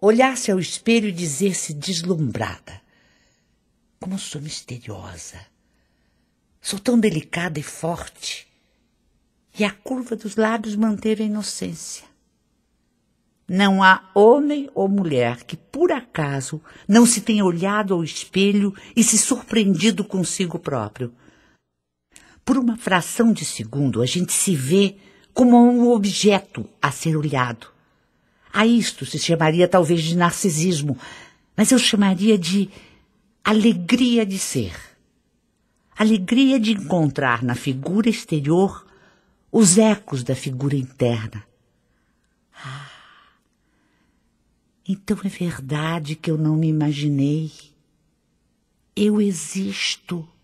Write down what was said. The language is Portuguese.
olhar-se ao espelho e dizer-se deslumbrada. Como sou misteriosa. Sou tão delicada e forte. E a curva dos lábios manteve a inocência. Não há homem ou mulher que, por acaso, não se tenha olhado ao espelho e se surpreendido consigo próprio. Por uma fração de segundo, a gente se vê como um objeto a ser olhado a isto se chamaria talvez de narcisismo, mas eu chamaria de alegria de ser. Alegria de encontrar na figura exterior os ecos da figura interna. Ah, então é verdade que eu não me imaginei. Eu existo.